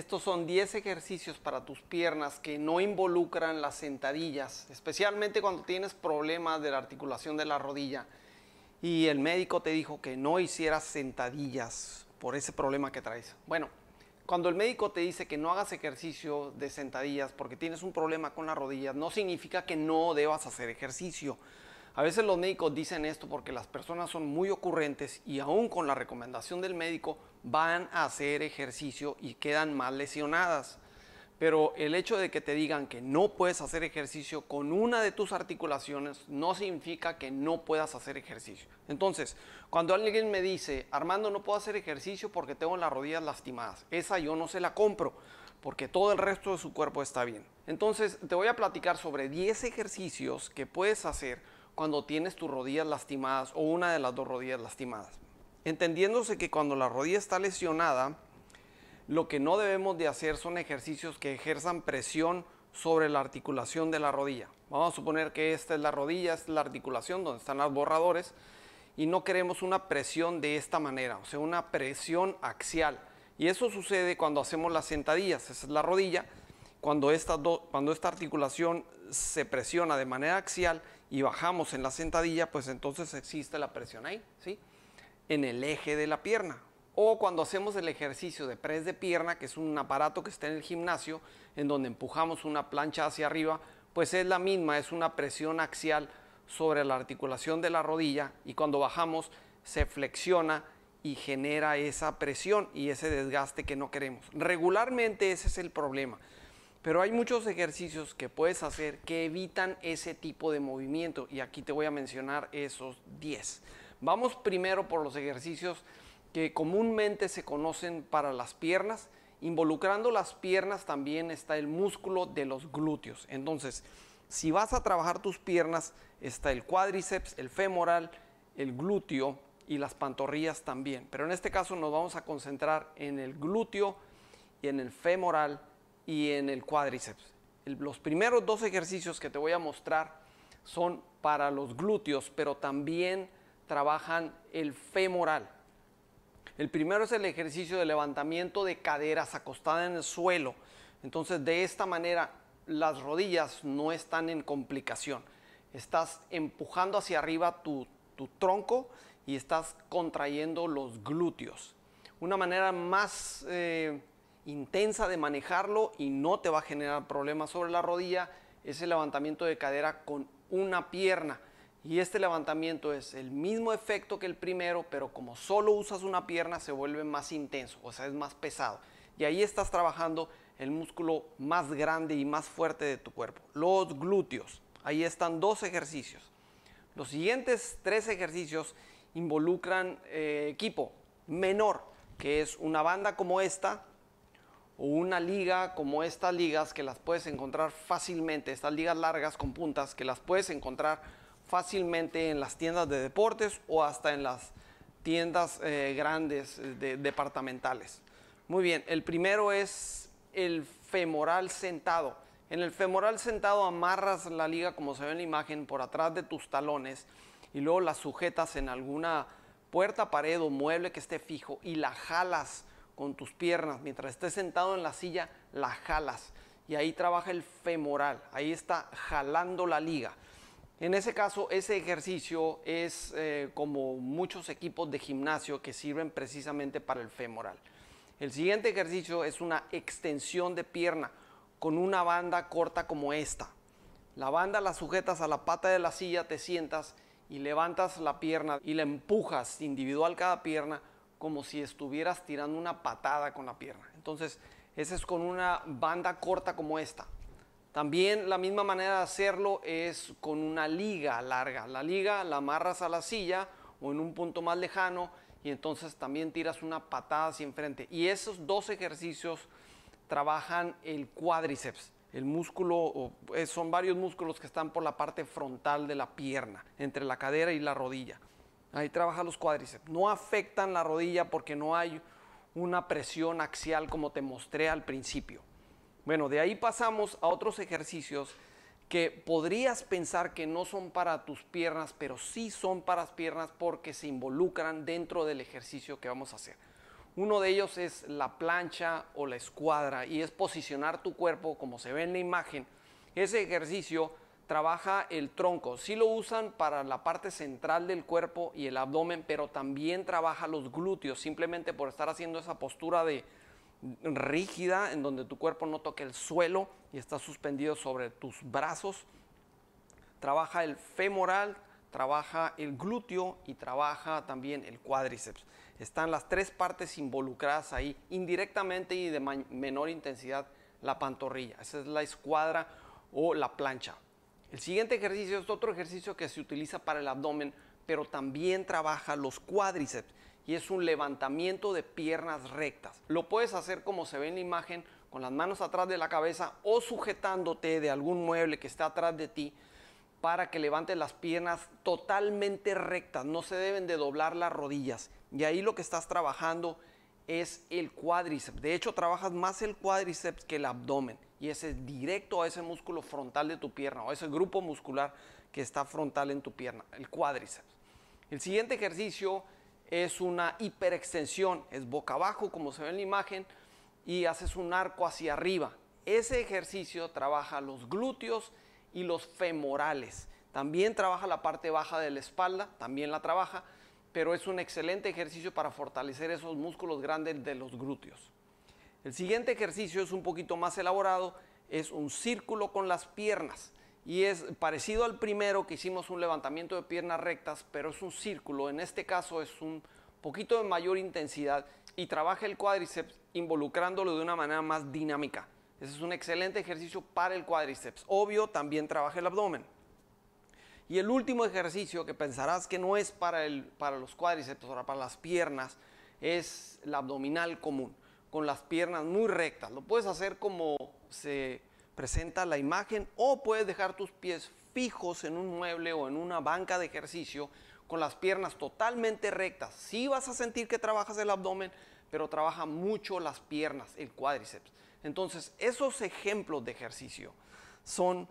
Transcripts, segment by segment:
Estos son 10 ejercicios para tus piernas que no involucran las sentadillas, especialmente cuando tienes problemas de la articulación de la rodilla. Y el médico te dijo que no hicieras sentadillas por ese problema que traes. Bueno, cuando el médico te dice que no hagas ejercicio de sentadillas porque tienes un problema con la rodilla, no significa que no debas hacer ejercicio. A veces los médicos dicen esto porque las personas son muy ocurrentes y aún con la recomendación del médico van a hacer ejercicio y quedan más lesionadas. Pero el hecho de que te digan que no puedes hacer ejercicio con una de tus articulaciones no significa que no puedas hacer ejercicio. Entonces, cuando alguien me dice, Armando, no puedo hacer ejercicio porque tengo las rodillas lastimadas, esa yo no se la compro porque todo el resto de su cuerpo está bien. Entonces, te voy a platicar sobre 10 ejercicios que puedes hacer cuando tienes tus rodillas lastimadas o una de las dos rodillas lastimadas entendiéndose que cuando la rodilla está lesionada, lo que no debemos de hacer son ejercicios que ejerzan presión sobre la articulación de la rodilla. Vamos a suponer que esta es la rodilla, es la articulación donde están los borradores y no queremos una presión de esta manera, o sea, una presión axial. Y eso sucede cuando hacemos las sentadillas, esa es la rodilla, cuando esta, cuando esta articulación se presiona de manera axial y bajamos en la sentadilla, pues entonces existe la presión ahí, ¿sí? en el eje de la pierna. O cuando hacemos el ejercicio de press de pierna, que es un aparato que está en el gimnasio, en donde empujamos una plancha hacia arriba, pues es la misma, es una presión axial sobre la articulación de la rodilla y cuando bajamos se flexiona y genera esa presión y ese desgaste que no queremos. Regularmente ese es el problema. Pero hay muchos ejercicios que puedes hacer que evitan ese tipo de movimiento y aquí te voy a mencionar esos 10. Vamos primero por los ejercicios que comúnmente se conocen para las piernas. Involucrando las piernas también está el músculo de los glúteos. Entonces, si vas a trabajar tus piernas, está el cuádriceps, el femoral, el glúteo y las pantorrillas también. Pero en este caso nos vamos a concentrar en el glúteo y en el femoral y en el cuádriceps. los primeros dos ejercicios que te voy a mostrar son para los glúteos, pero también trabajan el femoral. El primero es el ejercicio de levantamiento de caderas acostada en el suelo. Entonces, de esta manera, las rodillas no están en complicación. Estás empujando hacia arriba tu, tronco y estás contrayendo los glúteos. Una manera más eh, intensa de manejarlo y no te va a generar problemas sobre la rodilla es el levantamiento de cadera con una pierna. Y este levantamiento es el mismo efecto que el primero, pero como solo usas una pierna se vuelve más intenso, o sea, es más pesado. Y ahí estás trabajando el músculo más grande y más fuerte de tu cuerpo, los glúteos. Ahí están dos ejercicios. Los siguientes tres ejercicios involucran eh, equipo menor, que es una banda como esta o una liga como estas ligas que las puedes encontrar fácilmente, estas ligas largas con puntas que las puedes encontrar fácilmente en las tiendas de deportes o hasta en las tiendas eh, grandes eh, departamentales. Muy bien, el primero es el femoral sentado. En el femoral sentado amarras la liga como se ve en la imagen por atrás de tus talones y luego la sujetas en alguna puerta, pared o mueble que esté fijo y la jalas con tus piernas. Mientras estés sentado en la silla, la jalas y ahí trabaja el femoral. Ahí está jalando la liga. En ese caso, ese ejercicio es eh, como muchos equipos de gimnasio que sirven precisamente para el femoral. El siguiente ejercicio es una extensión de pierna con una banda corta como esta. La banda la sujetas a la pata de la silla, te sientas y levantas la pierna y la empujas individual cada pierna como si estuvieras tirando una patada con la pierna. Entonces, ese es con una banda corta como esta. También la misma manera de hacerlo es con una liga larga. La liga la amarras a la silla o en un punto más lejano y entonces también tiras una patada hacia enfrente. Y esos dos ejercicios trabajan el cuádriceps, el músculo, eh, son varios músculos que están por la parte frontal de la pierna, entre la cadera y la rodilla. Ahí trabajan los cuádriceps. No afectan la rodilla porque no hay una presión axial como te mostré al principio. Bueno, de ahí pasamos a otros ejercicios que podrías pensar que no son para tus piernas, pero sí son para las piernas porque se involucran dentro del ejercicio que vamos a hacer. Uno de ellos es la plancha o la escuadra y es posicionar tu cuerpo como se ve en la imagen. Ese ejercicio trabaja el tronco. Sí lo usan para la parte central del cuerpo y el abdomen, pero también trabaja los glúteos simplemente por estar haciendo esa postura de rígida en donde tu cuerpo no toque el suelo y está suspendido sobre tus brazos. Trabaja el femoral, trabaja el glúteo y trabaja también el cuádriceps. Están las tres partes involucradas ahí, indirectamente y de menor intensidad la pantorrilla. Esa es la escuadra o la plancha. El siguiente ejercicio es otro ejercicio que se utiliza para el abdomen, pero también trabaja los cuádriceps y es un levantamiento de piernas rectas. Lo puedes hacer como se ve en la imagen, con las manos atrás de la cabeza o sujetándote de algún mueble que está atrás de ti para que levantes las piernas totalmente rectas, no se deben de doblar las rodillas. Y ahí lo que estás trabajando es el cuádriceps. De hecho, trabajas más el cuádriceps que el abdomen. Y ese es directo a ese músculo frontal de tu pierna o ese grupo muscular que está frontal en tu pierna, el cuádriceps. El siguiente ejercicio es una hiperextensión, es boca abajo como se ve en la imagen y haces un arco hacia arriba. Ese ejercicio trabaja los glúteos y los femorales. También trabaja la parte baja de la espalda, también la trabaja, pero es un excelente ejercicio para fortalecer esos músculos grandes de los glúteos. El siguiente ejercicio es un poquito más elaborado, es un círculo con las piernas y es parecido al primero que hicimos un levantamiento de piernas rectas, pero es un círculo, en este caso es un poquito de mayor intensidad y trabaja el cuádriceps involucrándolo de una manera más dinámica. Ese es un excelente ejercicio para el cuádriceps. Obvio, también trabaja el abdomen. Y el último ejercicio que pensarás que no es para, el, para los cuádriceps o para las piernas es la abdominal común, con las piernas muy rectas. Lo puedes hacer como se presenta la imagen o puedes dejar tus pies fijos en un mueble o en una banca de ejercicio con las piernas totalmente rectas. Sí vas a sentir que trabajas el abdomen, pero trabaja mucho las piernas, el cuádriceps. Entonces, esos ejemplos de ejercicio son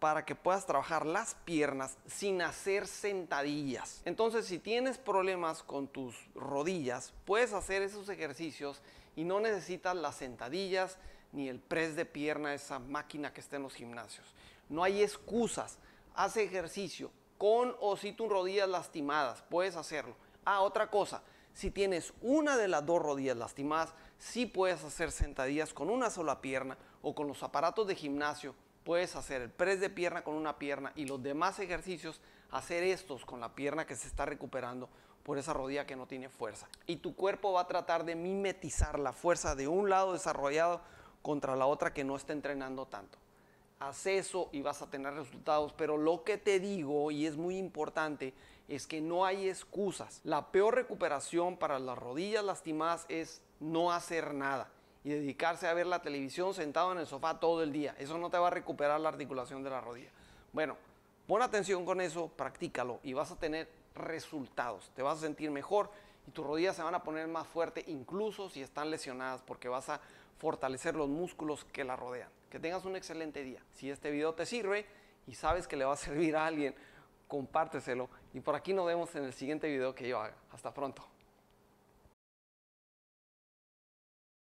para que puedas trabajar las piernas sin hacer sentadillas. Entonces, si tienes problemas con tus rodillas, puedes hacer esos ejercicios y no necesitas las sentadillas, ni el press de pierna, esa máquina que está en los gimnasios. No hay excusas. Haz ejercicio con o sin tus rodillas lastimadas. Puedes hacerlo. Ah, otra cosa. Si tienes una de las dos rodillas lastimadas, sí puedes hacer sentadillas con una sola pierna o con los aparatos de gimnasio. Puedes hacer el press de pierna con una pierna y los demás ejercicios, hacer estos con la pierna que se está recuperando por esa rodilla que no tiene fuerza. Y tu cuerpo va a tratar de mimetizar la fuerza de un lado desarrollado contra la otra que no está entrenando tanto. Haz eso y vas a tener resultados, pero lo que te digo, y es muy importante, es que no hay excusas. La peor recuperación para las rodillas lastimadas es no hacer nada y dedicarse a ver la televisión sentado en el sofá todo el día. Eso no te va a recuperar la articulación de la rodilla. Bueno, pon atención con eso, practícalo y vas a tener resultados. Te vas a sentir mejor y tus rodillas se van a poner más fuerte incluso si están lesionadas porque vas a fortalecer los músculos que la rodean. Que tengas un excelente día. Si este video te sirve y sabes que le va a servir a alguien, compárteselo y por aquí nos vemos en el siguiente video que yo haga. Hasta pronto.